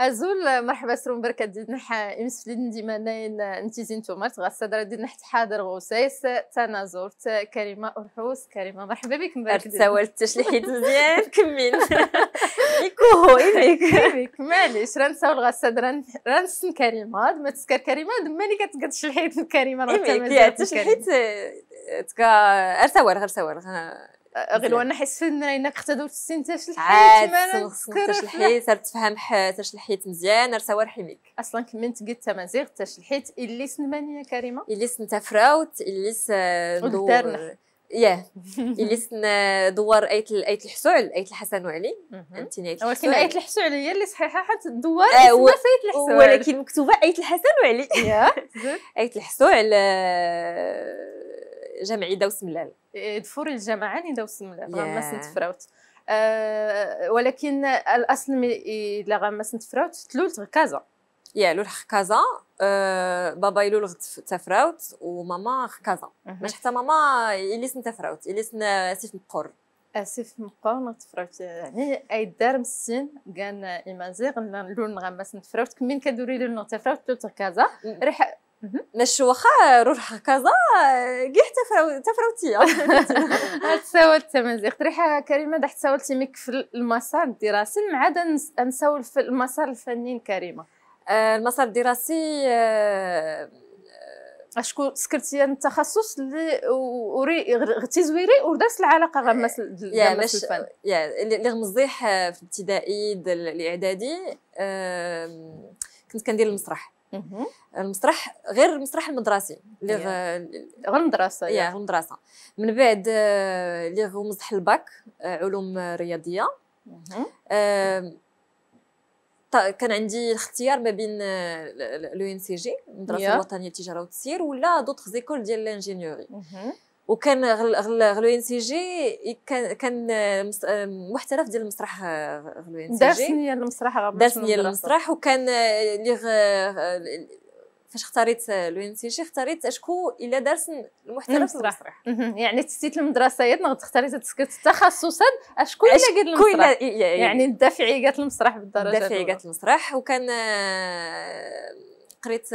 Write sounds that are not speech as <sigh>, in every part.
ازول مرحبا سرون بركه ديال نح امس فلين ديما انتي زين تومرت غالصدر ديال نح تحاضر غوسيس تانا زورت كريمه ارحوس كريمه مرحبا بك مبارك تساولت تشليحي مزيان <laughs> كمين يكوهو يميك يميك معليش راه نساول غالصدر راه نسن كريمه ما تسكر كريمه دماني كتقد شلحيت كريمة راه يا تشليحي تكا ارسوار غر سوار غير وانا غلوه نحس فينا نقتدوا السنتاش الحيت نسكر نسكرش الحيت راه تفهم تاش الحيت مزيان راه رسوا رحميك اصلا كمنت قلت مزيغ تاش الحيت اللي سنمانيه كريمه اللي سنتا فراوت اللي دور يا اللي سن دوار ايت ايت الحسول ايت الحسن وعلي انت نيت ولكن ايت الحسول هي اللي صحيحه حيت دوار اسمها آه، ايت الحسول ولكن مكتوبه ايت الحسن وعلي يا <laughs> ايت الحسول آه، جمعي دوس ملال إيه، إيه، دفور الجماعاني دوس ملال yeah. غمس تفراوت آه، ولكن الاصل الا غمس نتفراوت تلولت غكازا يا لول كازا آه، بابا يلول تفراوت وماما كازا باش حتى ماما يليس تفراوت يليس سيف مقر اسف آه، مقاومة تفرفت يعني اي دار مسين كان ايمازيغ لول غمس نتفراوت كمين كدوري لول تفرفت تلت كازا ريح مش واخا روح كذا كاع تفروتية <laughs> تساولت مزيان اقترح كريمه دحت تساولتي ميك في المسار الدراسي من عاد نساول في المسار الفني كريمه آه، المسار الدراسي آه، آه، اشكو سكرتي التخصص اللي وري غتي زويري ودرت العلاقه غير مس يا الفن يا اللي غمزيح في الابتدائي الاعدادي كنت كندير المسرح المسرح غير المسرح المدرسي اللي غير المدرسه يا غير المدرسه من بعد اللي هو مزح الباك علوم رياضيه كان عندي الاختيار ما بين لو ان سي جي المدرسه الوطنيه للتجاره والتسيير ولا دوطخ زيكول ديال لانجينيوري وكان غل غل سي جي كان آه، آه، محترف ديال المسرح آه، غلو ان سي جي المسرح دار المسرح وكان لي فاش اختاريت لو ان سي جي اختاريت اشكو الا دارس المحترف المسرح يعني تسيت المدرسه يا تختاري تسكت تخصصا اشكو الا قد المسرح يعني الدافعي قالت المسرح بالدرجه الدافعي قالت المسرح وكان قريت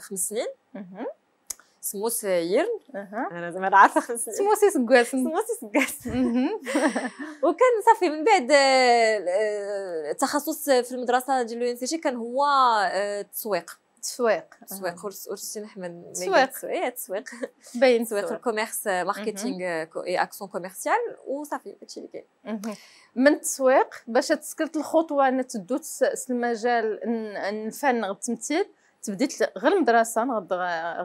خمس سنين سموس يرن انا زعما عارفه سموس سقاس سموس سقاس <laughs> وكان صافي من بعد التخصص آه، في المدرسه ديال اليو ان سي كان هو التسويق التسويق التسويق ورشتي احمد التسويق اي التسويق باين التسويق الكوميرس آه، ماركتينغ اي اكسون كوميرسيال وصافي هادشي اللي كاين من التسويق باش تسكرت الخطوه ان تدوز المجال الفن التمثيل تبديت غير المدرسه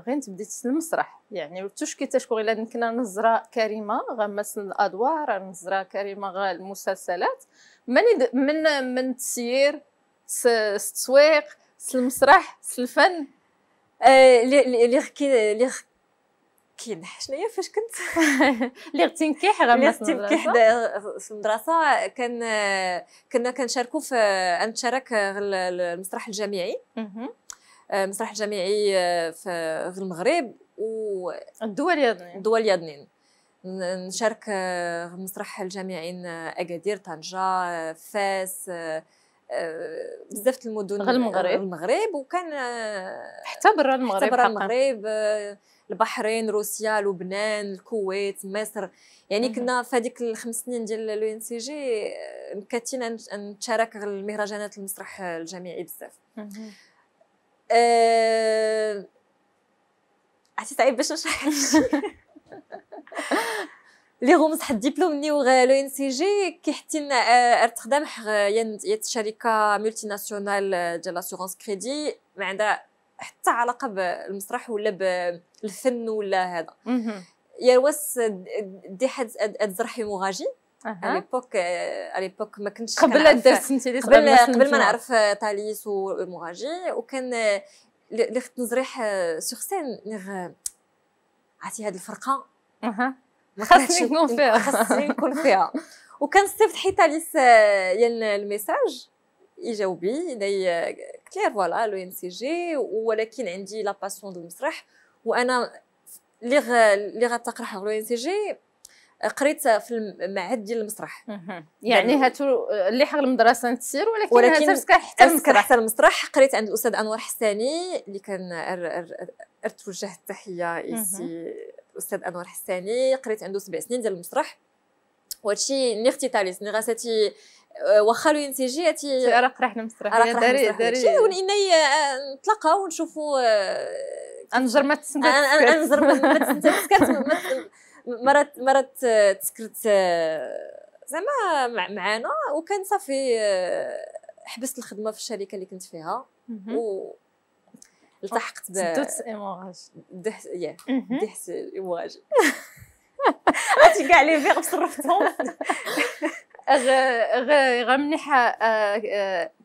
غير تبديت المسرح يعني كي تشكو الا كنا نزرى كريمه غمس الادوار نزرى كريمه غا المسلسلات من من من التسيير التسويق المسرح الفن اللي آه، كي اللي كينح شناهي فاش كنت اللي تنكيح غمس تنكيح في المدرسه كان كنا كنشاركوا في نتشارك المسرح الجامعي آه، مسرح جامعي آه، في المغرب الدول يضنين الدول يضنين نشارك في آه، المسرح الجامعي اكادير طنجه فاس بزاف المدن المغرب المغرب وكان حتى برا المغرب حتى برا المغرب البحرين روسيا لبنان الكويت مصر يعني كنا في هذيك الخمس سنين ديال لو ان سي جي مكاتين نتشارك المهرجانات المسرح الجامعي بزاف عرفتي آه، صعيب باش نشرح <laughs> لي غومز حد ديبلومني وغا لو ان سي جي كي لنا آه، تخدم آه، شركه ملتي ناسيونال ديال لاسيغونس كريدي ما عندها حتى علاقه بالمسرح ولا بالفن ولا هذا يا واس دي حد اتزرحي مغاجي أه. على اليبوك ما كنتش قبل درت انت قبل قبل ما نعرف تاليس ومهاجي وكان اللي آه، خدت نزريح سوغ آه، سين عرفتي هذه الفرقه أه. خاصني نكون فيها خاصني نكون <laughs> فيها وكان صيفط حيت تاليس آه، يال الميساج يجاوبي داي كلير فوالا لو ان سي جي ولكن عندي لا باسيون دو المسرح وانا اللي اللي غتقرح لو ان سي جي قريت في المعهد ديال المسرح يعني, يعني هاتو اللي حق المدرسه نتسير ولكن, ولكن هاتو حتى المسرح حتى المسرح قريت عند الاستاذ انور حساني اللي كان ارتوجه التحيه ايسي الاستاذ انور حساني قريت عنده سبع سنين ديال المسرح وهادشي ني اختي تاليس ني غاساتي آه، واخا لو ينتجي تي راه قرحنا المسرح راه قرحنا المسرح داري آه، نتلاقاو ونشوفوا آه، انجر ما تسنتكات انجر ما تسنتكات <laughs> مرات مرات آه، تسكرت آه، زعما معانا وكان صافي آه، حبست الخدمه في الشركه اللي كنت فيها و التحقت ب دوت ايموراج دحت يا دحت ايموراج عرفتي كاع لي فيغ صرفتهم غ غ غ منيحه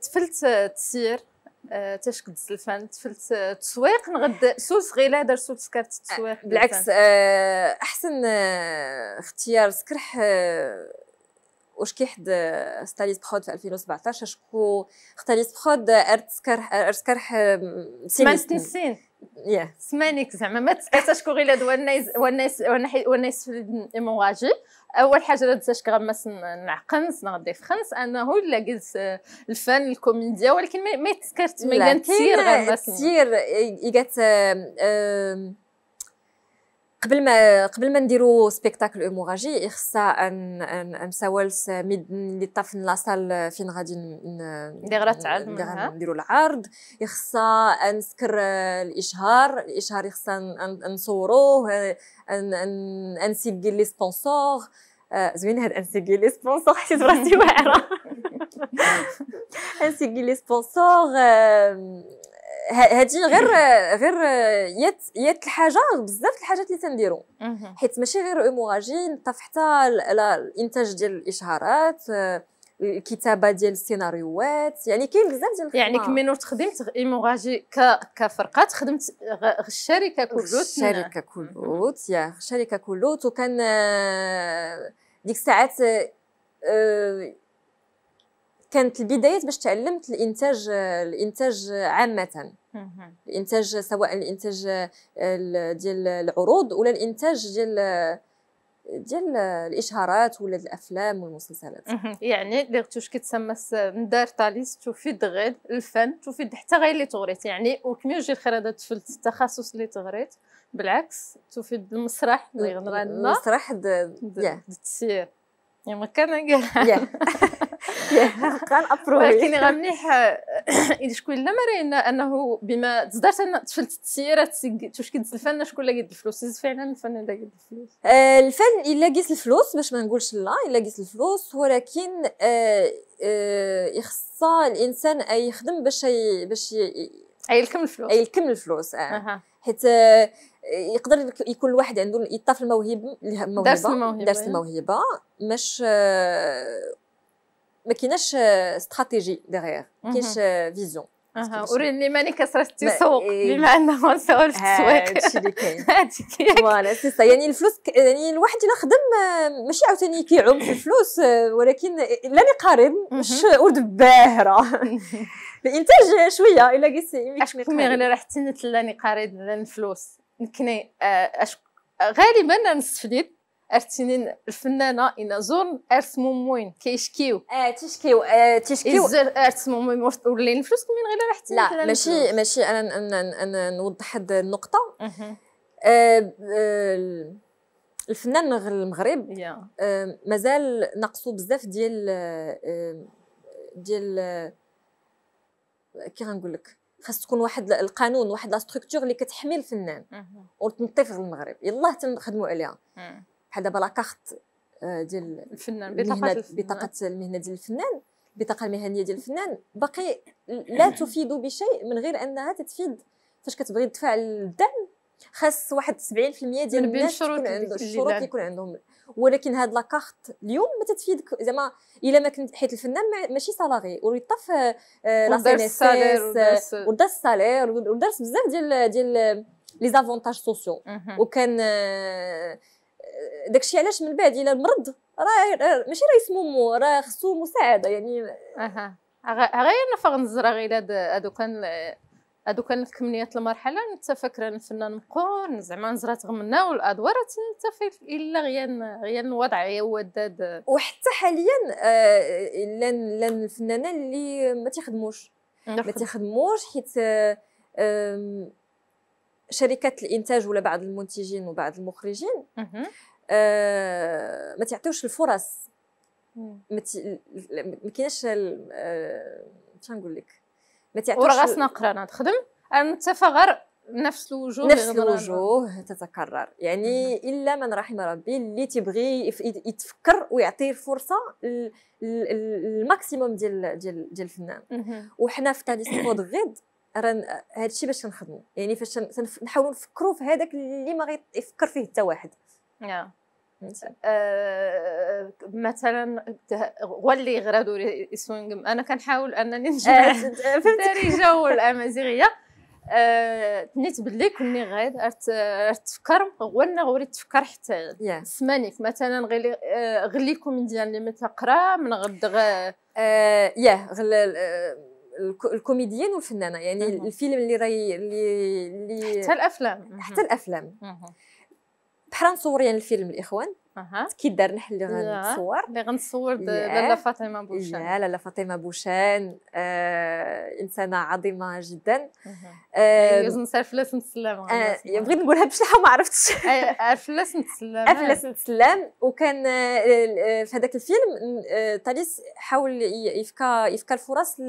تفلت تسير أه، تاش قد الفن تفلت التسويق أه، نغد سوس غير دار سوس كارت التسويق أه، بالعكس احسن اختيار سكرح واش كي حد ستاليس برود في 2017 شكون ستاليس برود ارتسكرح ارتسكرح سمانتسين ياه سمانيك زعما ما تسكتش كوغي لا والناس والناس والناس في المواجه اول حاجه لا تنساش غمس نعقنس نغدي في خنس انه لا قلت الفن الكوميديا ولكن ما يتسكرت ما كثير غير غمس كثير قبل ما قبل ما نديرو سبيكتاكل اوموراجي خصا ان ان مساولس ميد لي طافن سال فين غادي ندير غادي نديرو العرض خصا نسكر الاشهار الاشهار خصا نصوروه ان ان نسيقي لي سبونسور آه، زوين هاد انسيقي لي سبونسور حسيت براسي واعره <laughs> <laughs> انسيقي لي سبونسور هادي غير <laughs> غير يات يات الحاجه بزاف الحاجات اللي تنديروا حيت ماشي غير ايموراجي نطف حتى الانتاج ديال الاشهارات الكتابه ديال السيناريوهات يعني كاين بزاف ديال الخدمه يعني كمينور تخدمت ايموراجي كفرقه تخدمت الشركه كلوت الشركه كلوت يا الشركه كلوت وكان ديك الساعات آه، كانت البدايات باش تعلمت الانتاج الانتاج عامه الانتاج سواء الانتاج ديال العروض ولا الانتاج ديال ديال الاشهارات ولا الافلام والمسلسلات يعني درتوش كتسمى ندار طاليس تفيد غير الفن تفيد حتى غير اللي تغريت يعني وكمي وجي الخير طفلت التخصص اللي تغريت بالعكس تفيد المسرح اللي غنغنى المسرح د التسيير يعني ما كان <laughs> <laughs> ولكن غمليح <coughs> إذا شكون لا مرينا أنه بما انا تفلت التسييرات توش كنت الفن شكون لا قد الفلوس فعلا الفن لا قد الفلوس آه، الفن إلا قيس الفلوس باش ما نقولش لا إلا قيس الفلوس ولكن آه، آه، يخص الإنسان يخدم باش باش الكم الفلوس الكم الفلوس حيت يقدر يكون الواحد عنده يطاف الموهبه الموهبه درس الموهبه درس الموهبه مش ما كيناش استراتيجي ديغيغ ما كاينش فيزيون آه, اها وريني ماني كسرت السوق إيه. بما انه نسول في السواق هادشي اللي كاين فوالا <laughs> سي يعني الفلوس يعني الواحد الا خدم آه، ماشي عاوتاني كيعوم في الفلوس آه، ولكن لا قارب mhm. مش ولد باهره <laughs> الانتاج شويه الا قيسي اشكون مي غير راح تنت لاني قارن الفلوس يمكن غالبا نصف ليت ارتنين الفنانه زور ارت موموين كيشكيو اه تيشكيو آه تيشكيو الزر ارت موموين ولين فلوس من غير راح لا ماشي ماشي انا انا, أنا نوضح هذه النقطه آه، آه، الفنان المغرب آه، مازال ناقصو بزاف ديال ديال كي غنقول لك خاص تكون واحد القانون واحد لا ستركتور اللي كتحمي الفنان وتنطي في المغرب يلاه تنخدموا عليها بحال دابا لاكارت آه، ديال الفنان بطاقه الفنان. بطاقه المهنه ديال الفنان البطاقه المهنيه ديال الفنان باقي لا تفيد بشيء من غير انها تتفيد فاش كتبغي تدفع الدعم خاص واحد 70% ديال الناس تكون عنده الشروط يكون عندهم ولكن هاد لاكارت اليوم ما تتفيدك زعما الا ما كنت حيت الفنان ماشي سالاري وريطا في لا ودار السالير ودار بزاف ديال ديال لي زافونتاج سوسيو وكان آه، داكشي علاش من بعد الى مرض راه ماشي راه مو راه خصو مساعده يعني اها غير نفر نزرا غير هادو كان هادو كان المرحله انت فاكره الفنان مقون زعما نزرات غمنا والادوار انت الا غيان غيان الوضع هو وداد وحتى حاليا آه، الا الفنانه اللي ما تيخدموش ما تيخدموش حيت آه، شركات الانتاج ولا بعض المنتجين وبعض المخرجين آه ما تعطيوش الفرص ما كاينش آه، شنو نقول لك ما تعطيوش ورغس نقرا تخدم المتفى غير نفس الوجوه نفس الوجوه تتكرر يعني الا من رحم ربي اللي تيبغي يتفكر ويعطي الفرصه الماكسيموم ديال ديال ديال الفنان وحنا في تانيس كود غيد راه هادشي باش كنخدموا يعني فاش نحاولوا نفكروا في هذاك اللي ما يفكر فيه حتى واحد نعم مثلا ولي غرادو سوينغ انا كنحاول انني نجمع الدارجه آه، والامازيغيه آه، تنيت باللي كني غير هو غولنا غوري تفكر حتى سمانيك مثلا غير غليكم ديال اللي متقرا من غد غ ياه الكوميديين والفنانه يعني مه. الفيلم اللي راي اللي اللي حتى الافلام حتى الافلام مه. بحال يعني الفيلم الاخوان اها كي دار نحن اللي غنتصور اللي غنصور لاله فاطمه بوشان لاله فاطمه بوشان آه انسانه عظيمه جدا يوزن نسال فلاس متسلام بغيت نقولها بشحال ما عرفتش فلاس متسلام فلاس نتسلم وكان آه، آه، في هذاك الفيلم طاليس آه، حاول يفكى يفكى الفرص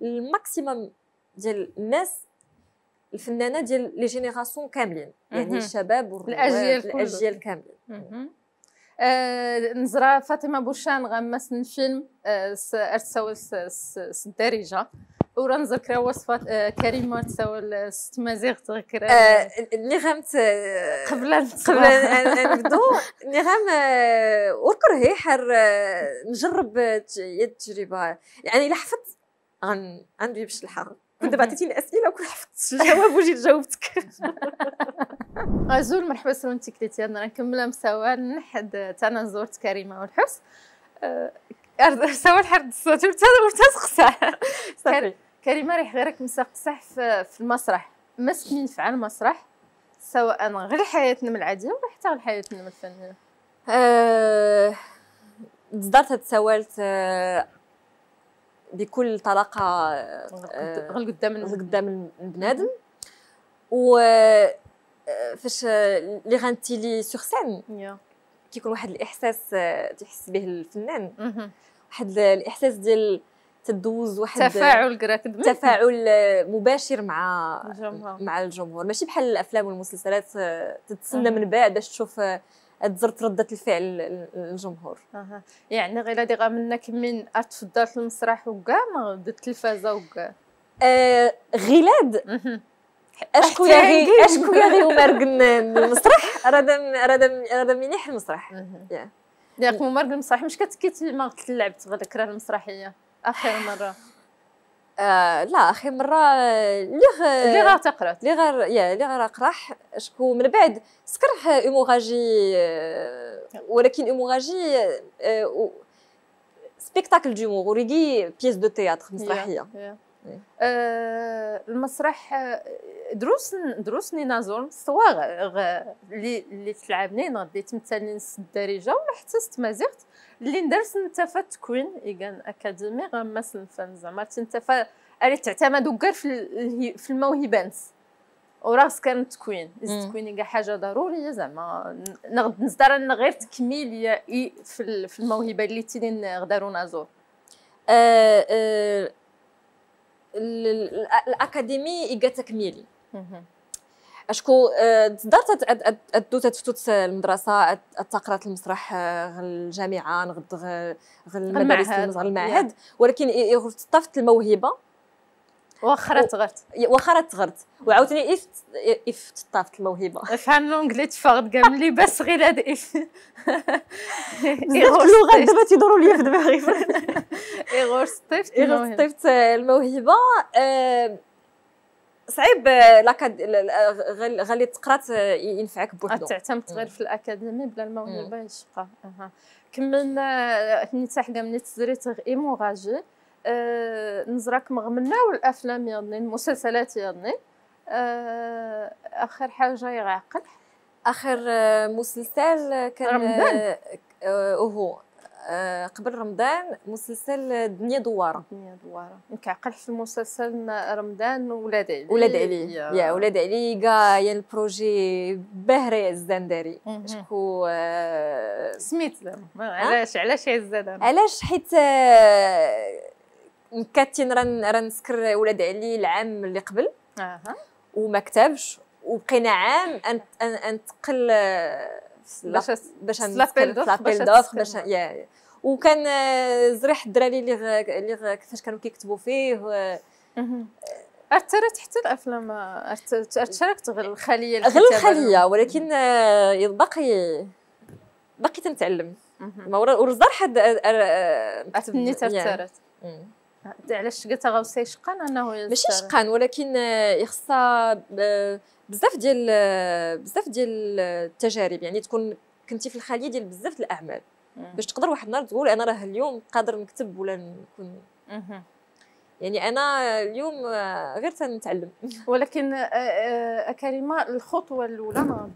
للماكسيموم ديال الناس الفنانه ديال لي جينيراسيون كاملين يعني الشباب والاجيال الاجيال كاملين آه نزرى فاطمه بوشان غمس فيلم آه الدارجه ورا نذكر وصفات آه، كريمه تساوي الست آه، مزيغ تذكر آه، اللي غمت قبل قبل نبدو اللي وكر هي حر نجرب التجربه يعني الا حفظت عندي باش الحق كنت بعطيتي الاسئله وكنت حفظت الجواب وجيت جاوبتك غزول <laughs> مرحبا سلونتي كريتيان راه نكملها مساوا نحد تانا زورت كريمه والحس أه، سوا الحرد الصوتي وتسقسع كريمه ريح غيرك مسقصح في المسرح ما سكنين في المسرح سواء غير حياتنا من العاديه ولا حتى غير حياتنا من الفنيه أه... تصدرت هاد السوالت بكل طلاقه غل آه، قدام قدام البنادم و آه، فاش اللي آه، غنتيلي سور سان كيكون واحد الاحساس تيحس به الفنان واحد الاحساس ديال تدوز واحد تفاعل تفاعل مباشر مع الجمهور. مع الجمهور ماشي بحال الافلام والمسلسلات تتسنى من بعد باش تشوف تزرت رده الفعل الجمهور يعني غير هذه غامنك من اتفضلت المسرح وكاع ما التلفازه وكاع آه غلاد اشكو يا غي اشكو يا غي ومارق المسرح راه رادا مليح المسرح ياك ومارق المسرح مش كتكيت ما تلعبت غير المسرحيه اخر مره آه، لا اخي مره لغ تقرا تقرات لغ يا لغ اقرا شكو من بعد سكرح ايموراجي آه، ولكن ايموراجي سبيكتاكل ديومور اوريدي بيس دو تياتر مسرحيه yeah, yeah. آه، المسرح آه، دروس دروسني نازور صواغ اللي اللي تلعبني غادي تمثلني نص الدارجه ولا حتى مازيغت اللي ندرس نتافا تكوين ايغان اكاديمي غمس الفن زعما تنتافا اللي تعتمدو غير في في الموهبات وراس كان تكوين التكوين كاع حاجه ضروريه زعما نغد نزدر غير تكميل في الموهبه اللي تيني غدارو نازور أه أه الاكاديمي يقى تكميلي اشكو آه، تدرت ادو تفتت المدرسه تقرا المسرح آه، الجامعه نغد غير المدارس المعهد ولكن طفت الموهبه وخرت تغرت واخا تغرت وعاوتاني اف اف تطافت الموهبه فهم لونجلي تفرد كاع ملي بس غير هاد اف بزاف اللغات دابا تيدوروا ليا في دماغي ايغور سطيفت ايغور سطيفت الموهبه صعيب آه، لاكاد آه، غالي تقرا آه، ينفعك بوحدو تعتمد غير في الاكاديمي بلا الموهبه يشقى كملنا نتاح كاع ملي تزريت غير ايموراجي أه، نزرك مغمنا والافلام يعني المسلسلات يعني اخر حاجه يعقل اخر آه، مسلسل كان رمضان وهو قبل رمضان مسلسل الدنيا دواره الدنيا دواره نكعقل في المسلسل رمضان ولاد علي ولاد علي يا, ولاد علي كاع يا البروجي يا الزنداري شكو سميت علاش علاش يا الزنداري علاش حيت مكاتين ران ران سكر ولاد علي العام اللي قبل وما كتبش وبقينا عام انتقل آه، باش باش نسكر لابيل دوفر باش وكان آه، زريح الدراري اللي اللي كيفاش كانوا كيكتبوا فيه اثرت حتى الافلام آه، ارتشاركت غير الخليه غير الخليه ولكن باقي باقي تنتعلم ورزار حد تني ترترت علاش قلت غوسي شقان انه ماشي شقان ولكن آه، يخصها آه، بزاف ديال آه، بزاف ديال التجارب يعني تكون كنتي في الخليه ديال بزاف الاعمال باش تقدر واحد النهار تقول انا راه اليوم قادر نكتب ولا نكون يعني انا اليوم آه، غير تنتعلم <laughs> ولكن آه، آه، كريمه الخطوه الاولى ناض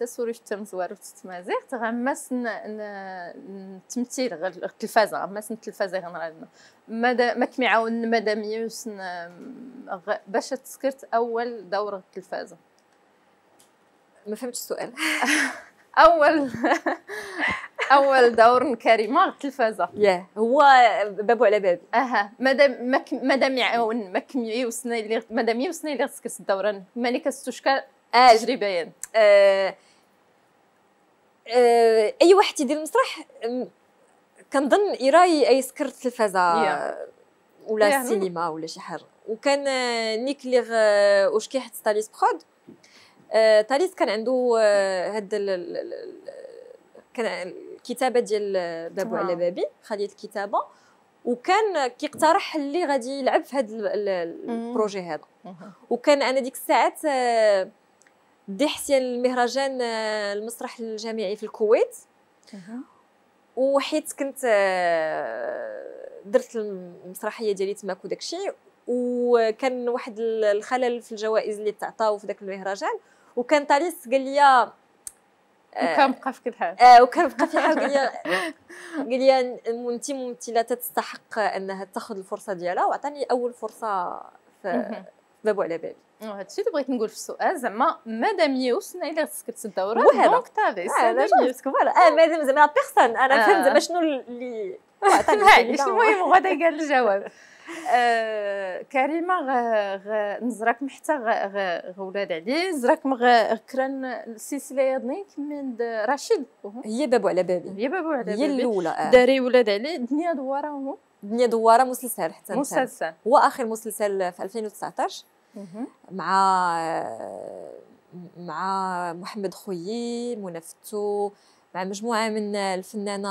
تسوري التمزوار وتتمازيغ غمس التمثيل غير التلفازه غمس التلفازه غنرادنا مادا ما كمعاون مداميه باش تسكرت اول دور التلفازه ما فهمتش السؤال <laughs> اول <laughs> اول دور كريمه التلفازه yeah. هو بابو على بابي اها مادام مادام يعاون ماكم يوصلنا اللي مادام يوصلنا اللي خصك الدوران ملي كتستشكى آه. تجربه يعني آه آه اي واحد يدير المسرح كنظن يراي يسكر التلفازه ولا السينما ولا شي حاجه وكان آه، نيك لي واش كيحط ستاليس بخود آه تاليس كان عنده آه، هاد كان الكتابه ديال بابو على بابي خليت الكتابه وكان كيقترح اللي غادي يلعب في هذا البروجي هذا وكان انا ديك الساعات آه، دي حسين المهرجان آه، المسرح الجامعي في الكويت وحيت كنت آه، درت المسرحيه ديالي تماك وداك الشيء وكان واحد الخلل في الجوائز اللي تعطاو في ذاك المهرجان وكان طاليس قال لي وكان بقى في كل حال اه وكان بقى في حال قال لي <laughs> قال لي انت ممثله تستحق انها تاخذ الفرصه ديالها وعطاني اول فرصه في بابو على بالي وهذا الشيء اللي بغيت نقول في السؤال زعما مادام يوصلنا الى خصك تدورها دونك تافي فوالا اه مادام زعما بيرسون انا فهمت زعما آه. شنو اللي عطاني المهم غدا قال الجواب آه، كريمه غ نزرك محتى غ ولاد علي نزرك مغ كران السلسله يضني من رشيد هي بابو على بابي هي بابو على بابي هي الاولى آه. داري ولاد علي الدنيا دواره الدنيا دواره مسلسل حتى مسلسل هو اخر مسلسل في 2019 مع مع محمد خويي منى فتو مع مجموعة من الفنانة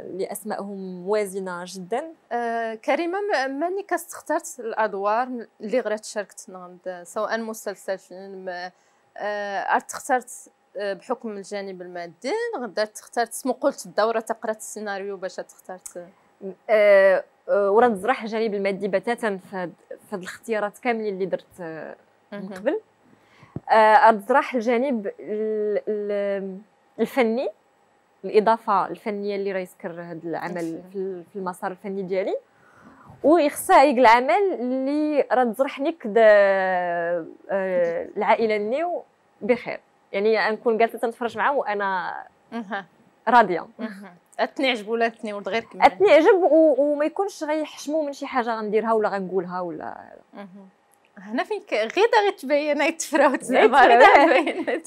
اللي أسمائهم موازنة جدا آه كريمة ماني كاستختارت الأدوار اللي غير شاركت نغند سواء مسلسل فيلم آه اخترت آه، بحكم الجانب المادي غدا اخترت قلت الدورة تقرأت السيناريو باش اخترت آه, آه، وراه الجانب المادي بتاتا في هاد الاختيارات كاملين اللي درت آه، من قبل راح الجانب الفني الاضافه الفنيه اللي راه يسكر هذا العمل في المسار الفني ديالي واخصائي العمل اللي راه تزرحني آه، كدا العائله النيو بخير يعني نكون جالسه تنتفرج معاه وانا راضيه اتني عجب ولا اتني ولد غير كمل اتني عجب وما يكونش غيحشمو من شي حاجه غنديرها ولا غنقولها ولا فين غير تبين <laughs> تفراوت زعما غير تبين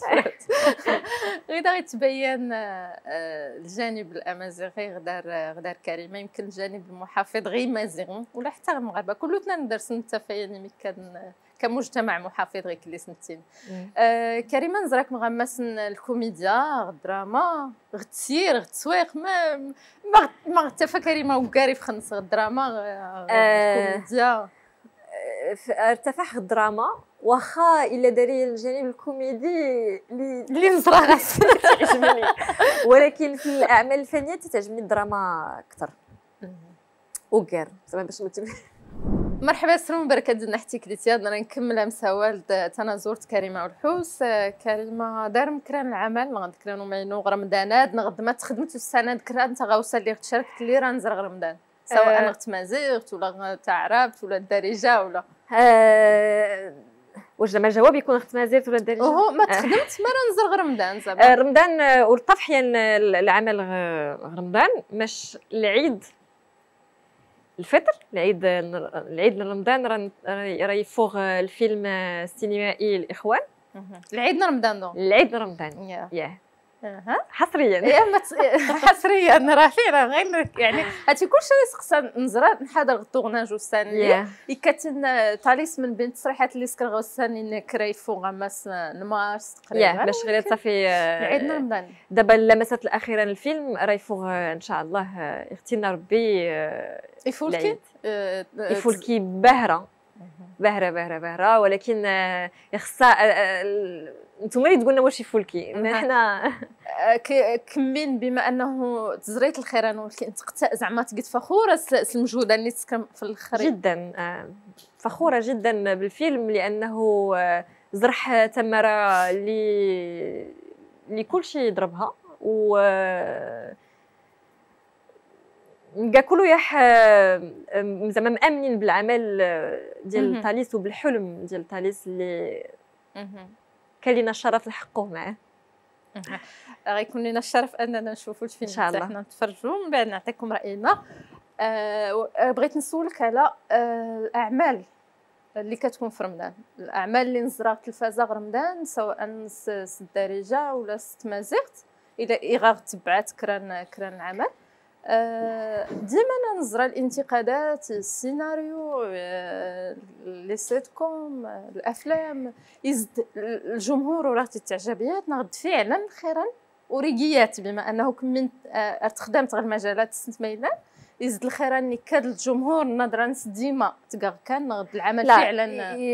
غير تبين الجانب الامازيغي غدار آه، غدار كريمه يمكن الجانب المحافظ غير مازيغ ولا حتى المغاربه كلنا ندرس يعني كان كمجتمع محافظ غير كلي سنتين آه، كريمه نزرك مغمس الكوميديا الدراما غتسير غتسويق ما ما غتفا كريمه وكاري في خنص الدراما الكوميديا آه، ارتفع الدراما واخا الا داري الجانب الكوميدي اللي مصراغه <laughs> تعجبني ولكن في الاعمال الفنيه تتعجبني الدراما اكثر وكير زعما باش ما مرحبا سلمى مبارك دنا حتي كليتي رانا نكملها مساوال تانا زورت كريمة والحوس آه، كريمة دار مكران العمل نغد كران ومعينو رمضانات نغد ما تخدمت السنة انت غوصل اللي شاركت لي راه نزرغ رمضان سواء أه. غتمازيغت ولا تعربت ولا الدارجة ولا آه، واش زعما الجواب يكون خدمه ما ولا دارت اوه ما تخدمت ما راه نزل غير رمضان زعما آه، رمضان آه، ولطاف احيانا العمل رمضان مش العيد الفطر العيد العيد رمضان راه يفوغ الفيلم السينمائي الاخوان العيد رمضان دونك العيد رمضان ياه حصريا إيه، إيه. <laughs> حصريا راه فينا غير يعني <laughs> هادشي كلشي خصنا نزرع نحضر الطورناج والسانية يكاتن آه، تاليس من بين التصريحات اللي سكر السنه ان كريت فوق غماس نمارس آه، تقريبا باش غير صافي آه، عيد رمضان دابا اللمسات الاخيره للفيلم راه يفوغ ان شاء الله اختينا ربي يفولكي يفولكي باهره باهره باهره باهره ولكن يخصها آه، آه، آه، انتم اللي تقولنا واش يفولكي احنا كمين بما انه تزريت انا ولكن زعما تقد فخوره المجهود اللي تسكن في الاخر جدا فخوره جدا بالفيلم لانه زرح تمره اللي اللي شيء يضربها و كلو يح زعما مامنين بالعمل آه، ديال تاليس وبالحلم ديال تاليس اللي كان لنا الشرف نحقوه معاه غيكون لنا الشرف اننا نشوفوا الفيلم ان شاء الله حنا نتفرجوا من بعد نعطيكم راينا أه, آه، بغيت نسولك على آه، الاعمال اللي كتكون في رمضان الاعمال اللي نزرع التلفازه رمضان سواء سد الدارجه ولا ست مازيغت الى اغاغ تبعات كران كران العمل آه، ديما نزرى الانتقادات السيناريو آه، لي سيت كوم الافلام يزد الجمهور وراه تتعجب بيا نغد فعلا خيرا وريقيات بما انه كمن آه، تخدمت غير المجالات سنتميلا يزد الخير اني كاد الجمهور النظره نس ديما تكاغ كان نغد العمل لا فعلا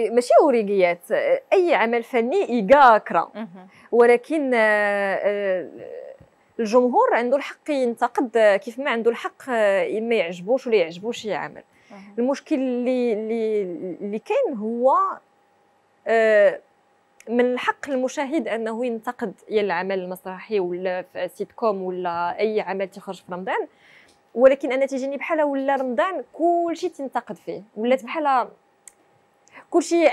ماشي اوريقيات اي عمل فني يكاكرا ولكن الجمهور عنده الحق ينتقد كيف ما عنده الحق آه، ما يعجبوش ولا يعجبوش يعمل عمل المشكل اللي اللي اللي كاين هو آه، من حق المشاهد انه ينتقد يا العمل المسرحي ولا في سيت كوم ولا اي عمل تخرج في رمضان ولكن انا تجيني بحال ولا رمضان كلشي تنتقد فيه ولات بحال كلشي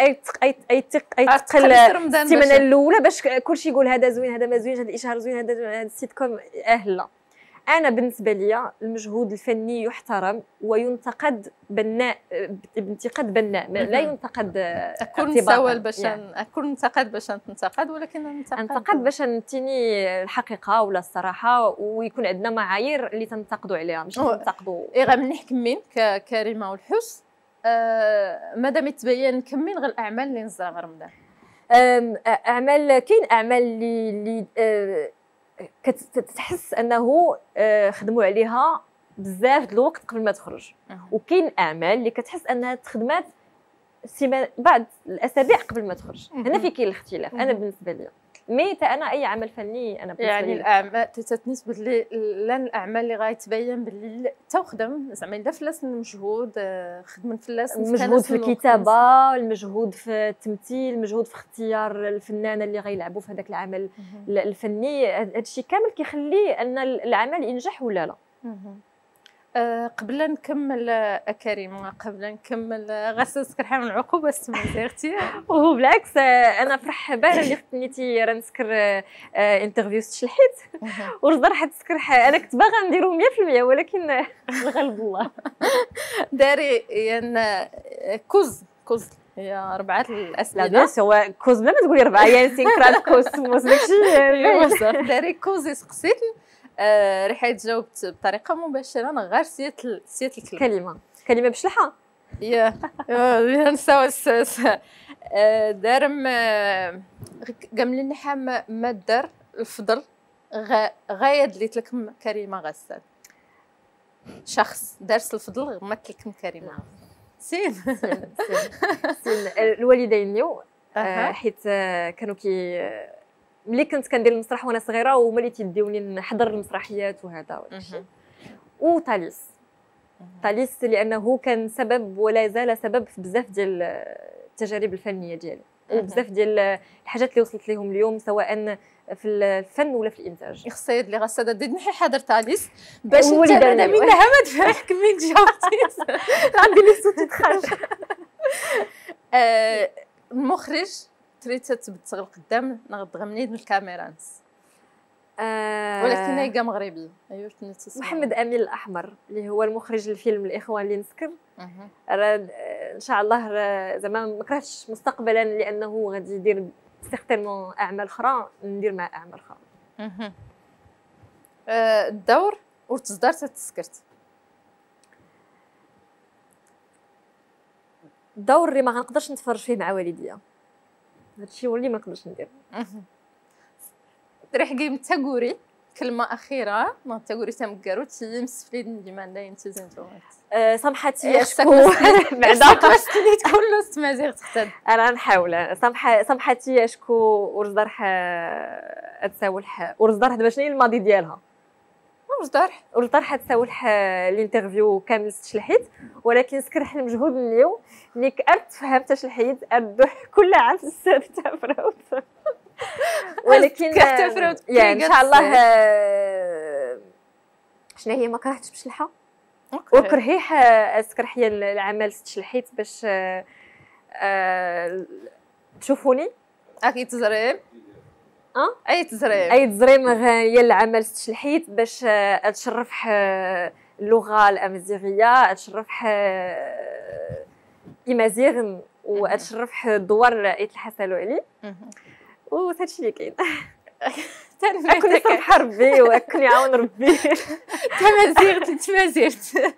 يتقل أه، السيمانه الاولى باش كلشي يقول هذا زوين هذا ما زوينش هذا الاشهار زوين هذا هذا السيت كوم اهلا انا بالنسبه لي المجهود الفني يحترم وينتقد بناء بانتقاد بناء لا ينتقد اكون سوال باش نعم. اكون انتقد باش نتنتقد ولكن انتقد انتقد باش نتيني الحقيقه ولا الصراحه ويكون عندنا معايير اللي تنتقدوا عليها مش ننتقدوا اي غنحكم حكمين كريمه والحس مادام تبين كم من الاعمال اللي نزلها غير رمضان اعمال كاين اعمال اللي اللي أه، كتحس انه أه، خدموا عليها بزاف د الوقت قبل ما تخرج وكاين اعمال اللي كتحس انها تخدمات سيمان بعد الاسابيع قبل ما تخرج هنا فين كاين الاختلاف انا بالنسبه لي متى انا اي عمل فني انا يعني الاعمال تتنسبه لي لان الاعمال اللي غيتبين باللي تا خدم زعما الا فلاس المجهود آه، خدم فلاس المجهود في الكتابه المجهود في التمثيل المجهود في اختيار الفنانه اللي غيلعبوا في هذاك العمل الفني هذا الشيء كامل كيخلي ان العمل ينجح ولا لا أه، قبل نكمل كريم قبل نكمل غسلتك الحال من العقوبة استمتعتي اختي <laughs> وبالعكس أنا فرح باهرة اللي خدنيتي راه نسكر انترفيو أه، تشلحيت ورضا راح تسكر أنا كنت باغا نديرو 100% ولكن الغلب <laughs> الله <laughs> داري يعني كوز كوز هي ربعة الأسئلة بيان سوا كوز بلا ما تقولي ربعة يعني سينكرات كوز داكشي أيوة، داري كوز سقسيتني آه رحيت جاوبت بطريقه مباشره انا غير سيت سيت الكلمه كلمه بشلحه يا نساو الساس آه، دار آه، ما قام حام ما دار الفضل غايد اللي تلكم كريمه غسان شخص دارس الفضل ما تلكم كريمه نعم. سين سين الوالدين نيو آه، حيت كانوا كي ملي كنت كندير المسرح وانا صغيره وهما اللي تيديوني نحضر المسرحيات وهذا وطاليس طاليس تاليس لانه كان سبب ولا زال سبب في بزاف ديال التجارب الفنيه ديالي وبزاف ديال الحاجات اللي وصلت لهم اليوم سواء في الفن ولا في الانتاج خصيد اللي غساده ديد نحي حاضر تاليس باش انت انا منها ما تفرحك من جاوبتي غندير لي صوتي تخرج المخرج تريد تبتغ القدام نغض غمني من الكاميرانس آه ولكن هيك مغربي ايوا محمد امين الاحمر اللي هو المخرج الفيلم الاخوان اللي نسكر آه، ان شاء الله زعما ما مستقبلا لانه غادي يدير سيغتيرمون اعمال اخرى ندير معاه اعمال اخرى آه الدور وتصدر تسكرت الدور اللي ما غنقدرش نتفرج فيه مع والديا هادشي هو اللي ما نقدرش ندير كيم تاغوري كلمه اخيره ما تاغوري تمكارو تيم سفليد ديما لا ينتزن تو سامحتي اشكو بعدا باش تنيت كله سمازيغ تختار انا نحاول سامحه سامحتي شكون ورزدر ورزدر دابا شنو هي الماضي ديالها وجدار حتى حتساوي آه، الانترفيو كامل تشلحيت ولكن سكرح المجهود اليوم نيك كأرت فهمت تشلحيت الضحك <laughs> كل عام السنه تاع فراوت <laughs> ولكن يعني ان شاء الله آه، شنو هي ما كرهتش بشلحه وكرهيح اسكرحيه العمل تشلحيت باش تشوفوني اكيد تزرعي اه اي زريم اي زريم يلا عملت الحيط باش اتشرف آه، آه، اللغه الامازيغيه اتشرف امازيغن آه، واتشرف الدوار ايت الحسن علي وهذا الشيء اللي كاين <laughs> استنى اكون صبح ربي واكون يعاون ربي <laughs> تمازيغت تمازيغت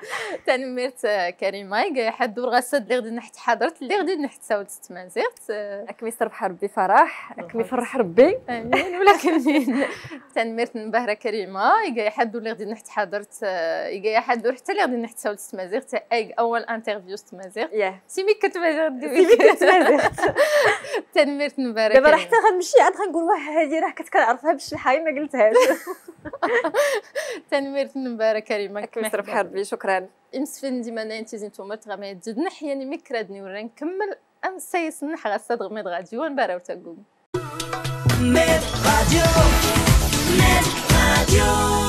تنميرت آه، كريمايك آه، حدور غسد اللي غادي نحت حضرت اللي غادي نحت ساولت تمازيغت آه، اكمي صربح ربي فرح اكمي فرح ربي امين ولا كمين <laughs> تنميرت نبهره كريمه يا حدو اللي غادي نحت حضرت يا حد حتى اللي غادي نحت ساولت تمازيغت اول انترفيو تمازيغت سيمي كتمازيغت سيمي كتمازيغت <laughs> تنميرت نبهره دابا حتى غنمشي عاد غنقول واه هذه راه كنت كنعرفها باش شي حاجه ما قلتهاش تنميرت نبارة كريمه كيسر بحال ربي شكرا فين ديما انا انت زين تومر تغمي تزيد نحياني ني ميكرادني ورا نكمل ام سايس نح صدغ ميد غاديو نبارة وتقوم ميد غاديو ميد غاديو